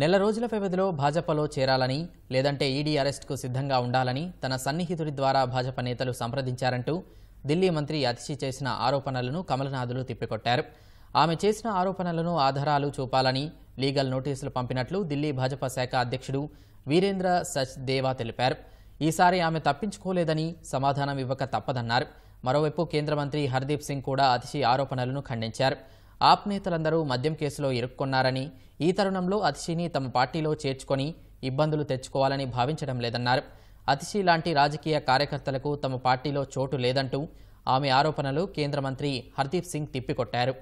నెల రోజుల వ్యవధిలో భాజపాలో చేరాలని లేదంటే ఈడీ అరెస్టుకు సిద్ధంగా ఉండాలని తన సన్నిహితుడి ద్వారా భాజపా నేతలు సంప్రదించారంటూ ఢిల్లీ మంత్రి అతిశి చేసిన ఆరోపణలను కమలనాథులు తిప్పికొట్టారు ఆమె చేసిన ఆరోపణలను ఆధారాలు చూపాలని లీగల్ నోటీసులు పంపినట్లు ఢిల్లీ భాజపా శాఖ అధ్యక్షుడు వీరేంద్ర సచ్దేవా తెలిపారు ఈసారి ఆమె తప్పించుకోలేదని సమాధానం ఇవ్వక తప్పదన్నారు మరోవైపు కేంద్ర మంత్రి హర్దీప్ సింగ్ కూడా అతిశి ఆరోపణలను ఖండించారు ఆప్ నేతలందరూ మద్యం కేసులో ఇరుక్కున్నారని ఈ తరుణంలో అతిశీని తమ పార్టీలో చేర్చుకొని ఇబ్బందులు తెచ్చుకోవాలని భావించడం లేదన్నారు అతిశీ లాంటి రాజకీయ కార్యకర్తలకు తమ పార్టీలో చోటు లేదంటూ ఆమె ఆరోపణలు కేంద్ర మంత్రి హర్దీప్ సింగ్ తిప్పికొట్టారు